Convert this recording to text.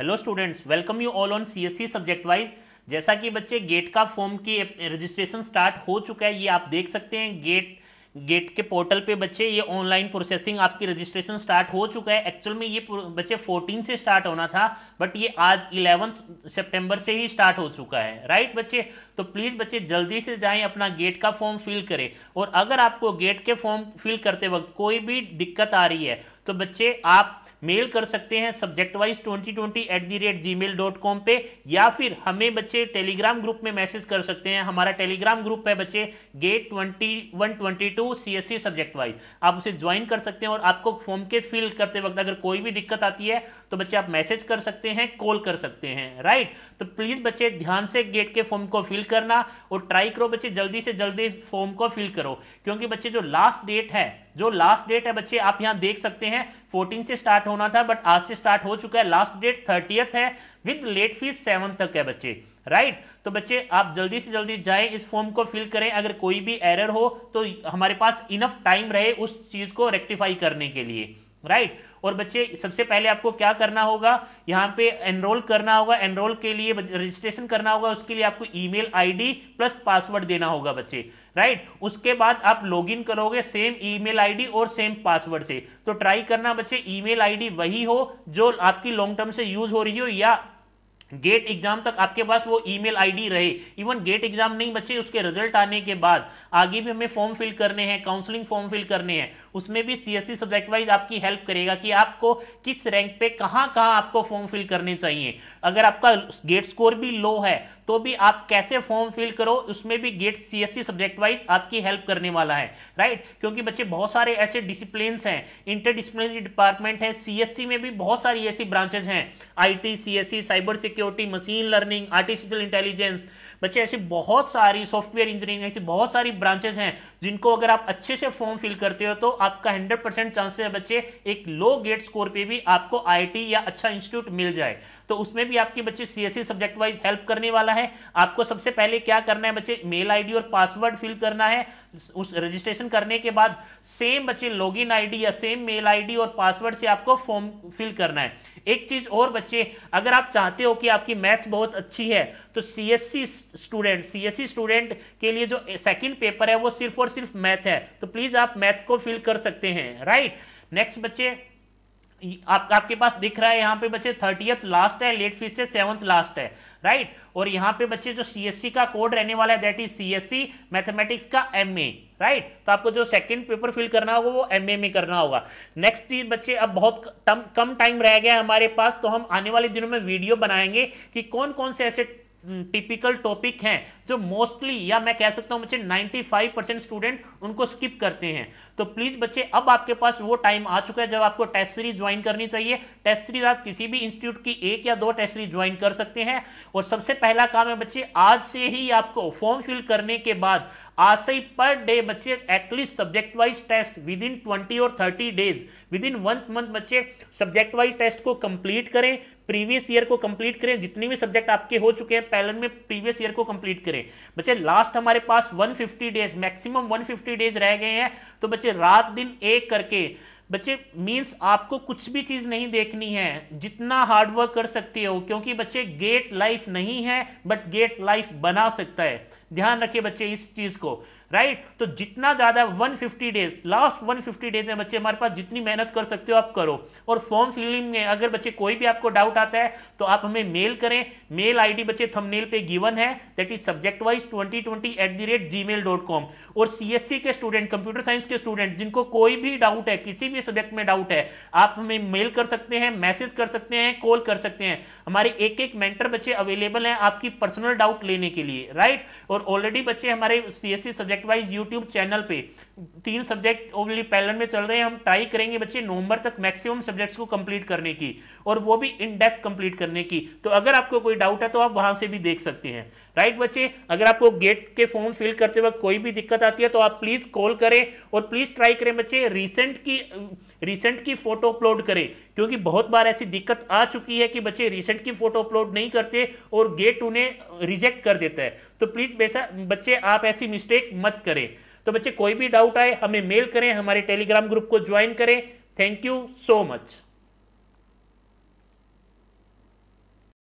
Hello students welcome you all on CSC subject wise जैसा कि बच्चे गेट का फॉर्म की रजिस्ट्रेशन स्टार्ट हो चुका है ये आप देख सकते हैं गेट गेट के पोर्टल पे बच्चे ये ऑनलाइन प्रोसेसिंग आपकी रजिस्ट्रेशन स्टार्ट हो चुका है एक्चुअल में ये बच्चे 14 से स्टार्ट होना था बट ये आज 11 सितंबर से ही स्टार्ट हो चुका है राइट बच्चे तो प्लीज़ बच्चे जल्दी से जाएं अपना गेट का फॉर्म फिल करें और अगर आपको गेट के फॉर्म फिल करते वक्त कोई भी दिक्कत आ रही है तो बच्चे आप मेल कर सकते हैं subject wise twenty twenty eight the rate G mail dot com पे या फिर हमें बच्चे टेलीग्राम ग्रुप में मैसेज कर सकते हैं हमारा टेलीग्राम ग्रुप है बच्चे GATE twenty one twenty two C S C subject wise आप उसे ज्वाइन कर सकते हैं और आपको फॉर्म के फिल करते वक्त अगर कोई भी दिक्कत आती है तो बच्चे आप मैसेज कर सकते हैं कॉल कर सकते हैं राइट तो प्लीज़ बच्चे ध्यान से गेट के फॉर्म को फिल करना और ट्राई करो बच्चे जल्दी से जल्दी फॉर्म को फिल करो क्योंकि बच्चे जो लास्ट डेट है जो लास्ट डेट है बच्चे आप यहाँ देख सकते हैं फोर्टीन से स्टार्ट होना था बट आज से स्टार्ट हो चुका है लास्ट डेट थर्टियथ है विद लेट फीस सेवन तक है बच्चे राइट right? तो बच्चे आप जल्दी से जल्दी जाएं इस फॉर्म को फिल करें अगर कोई भी एरर हो तो हमारे पास इनफ टाइम रहे उस चीज़ को रेक्टिफाई करने के लिए राइट और बच्चे सबसे पहले आपको क्या करना होगा यहाँ पे एनरोल करना होगा एनरोल के लिए रजिस्ट्रेशन करना होगा उसके लिए आपको ईमेल आईडी प्लस पासवर्ड देना होगा बच्चे राइट उसके बाद आप लॉगिन करोगे सेम ईमेल आईडी और सेम पासवर्ड से तो ट्राई करना बच्चे ईमेल आईडी वही हो जो आपकी लॉन्ग टर्म से यूज हो रही हो या गेट एग्जाम तक आपके पास वो ईमेल आईडी रहे इवन गेट एग्जाम नहीं बचे उसके रिजल्ट आने के बाद आगे भी हमें फॉर्म फिल करने हैं काउंसलिंग फॉर्म फिल करने हैं उसमें भी सीएससी सब्जेक्ट वाइज आपकी हेल्प करेगा कि आपको किस रैंक पे कहाँ कहाँ आपको फॉर्म फिल करने चाहिए अगर आपका गेट स्कोर भी लो है तो भी आप कैसे फॉर्म फिल करो उसमें भी गेट सीएससी सब्जेक्ट वाइज आपकी हेल्प करने वाला है राइट क्योंकि बच्चे बहुत सारे ऐसे डिसिप्लिन हैं इंटर डिपार्टमेंट है सीएससी में भी बहुत सारी ऐसी ब्रांचेज हैं IT CSC cyber security machine learning artificial intelligence बच्चे ऐसी बहुत सारी सॉफ्टवेयर इंजीनियरिंग ऐसी बहुत सारी ब्रांचेज हैं जिनको अगर आप अच्छे से फॉर्म फिल करते हो तो आपका हंड्रेड परसेंट चांसेस है बच्चे एक लो गेट स्कोर पे भी आपको आई या अच्छा इंस्टीट्यूट मिल जाए तो उसमें भी आपके बच्चे सीएससी सब्जेक्ट वाइज हेल्प करने वाला करना है आपको सबसे पहले क्या करना है बच्चे मेल आईडी और पासवर्ड फिल करना है उस रजिस्ट्रेशन करने के बाद सेम बच्चे लॉगिन आईडी या सेम मेल आईडी और पासवर्ड से आपको फॉर्म फिल करना है एक चीज और बच्चे अगर आप चाहते हो कि आपकी मैथ्स बहुत अच्छी है तो सीएससी स्टूडेंट सीएससी स्टूडेंट के लिए जो सेकंड पेपर है वो सिर्फ और सिर्फ मैथ है तो प्लीज आप मैथ को फिल कर सकते हैं राइट नेक्स्ट बच्चे आप, आपके पास दिख रहा है यहाँ पे बच्चे थर्टियथ लास्ट है लेट फीस से सेवंथ लास्ट है राइट और यहाँ पे बच्चे जो सी का कोड रहने वाला है दैट इज सी मैथमेटिक्स का एम राइट तो आपको जो सेकंड पेपर फिल करना होगा वो एम में करना होगा नेक्स्ट चीज बच्चे अब बहुत कम टाइम रह गया है हमारे पास तो हम आने वाले दिनों में वीडियो बनाएंगे कि कौन कौन से ऐसे टिपिकल टॉपिक हैं जो मोस्टली या मैं कह सकता हूं बच्चे 95 परसेंट स्टूडेंट उनको स्किप करते हैं तो प्लीज़ बच्चे अब आपके पास वो टाइम आ चुका है जब आपको टेस्ट सीरीज ज्वाइन करनी चाहिए टेस्ट सीरीज आप किसी भी इंस्टीट्यूट की एक या दो टेस्ट सीरीज ज्वाइन कर सकते हैं और सबसे पहला काम है बच्चे आज से ही आपको फॉर्म फिल करने के बाद आज से ही पर डे बच्चे at least subject wise test within twenty और thirty days within one month बच्चे सब्जेक्ट वाइज टेस्ट को कंप्लीट करें प्रीवियस ईयर को कंप्लीट करें जितने भी सब्जेक्ट आपके हो चुके हैं पैलन में प्रीवियस ईयर को कंप्लीट करें बच्चे लास्ट हमारे पास 150 डेज मैक्सिमम 150 डेज रह गए हैं तो बच्चे रात दिन एक करके बच्चे मीन्स आपको कुछ भी चीज़ नहीं देखनी है जितना हार्डवर्क कर सकते हो क्योंकि बच्चे गेट लाइफ नहीं है बट गेट लाइफ बना सकता है ध्यान रखिए बच्चे इस चीज़ को राइट तो जितना ज़्यादा 150 डेज लास्ट 150 डेज में बच्चे हमारे पास जितनी मेहनत कर सकते हो आप करो और फॉर्म फिलिंग में अगर बच्चे कोई भी आपको डाउट आता है तो आप हमें मेल करें मेल आईडी बच्चे थंबनेल पे गिवन है that is subject wise twenty twenty eight the rate G और सी के स्टूडेंट कंप्यूटर साइंस के स्टूडेंट जिनको कोई भी डाउट है किसी भी सब्जेक्ट में डाउट है आप हमें मेल कर सकते हैं मैसेज कर सकते हैं कॉल कर सकते हैं हमारे एक एक मेंटर बच्चे अवेलेबल है आपकी पर्सनल डाउट लेने के लिए राइट और ऑलरेडी बच्चे हमारे C subject subject wise YouTube channel पे तीन सब्जेक्ट ओनली पैलन में चल रहे हैं हम ट्राई करेंगे बच्चे नवंबर तक मैक्सिमम सब्जेक्ट्स को कंप्लीट करने की और वो भी इन डेप्थ कंप्लीट करने की तो अगर आपको कोई डाउट है तो आप वहां से भी देख सकते हैं राइट बच्चे अगर आपको गेट के फॉर्म फिल करते वक्त कोई भी दिक्कत आती है तो आप प्लीज़ कॉल करें और प्लीज़ ट्राई करें बच्चे रिसेंट की रिसेंट की फ़ोटो अपलोड करें क्योंकि बहुत बार ऐसी दिक्कत आ चुकी है कि बच्चे रिसेंट की फ़ोटो अपलोड नहीं करते और गेट उन्हें रिजेक्ट कर देता है तो प्लीज बेसा बच्चे आप ऐसी मिस्टेक मत करें तो बच्चे कोई भी डाउट आए हमें मेल करें हमारे टेलीग्राम ग्रुप को ज्वाइन करें थैंक यू सो मच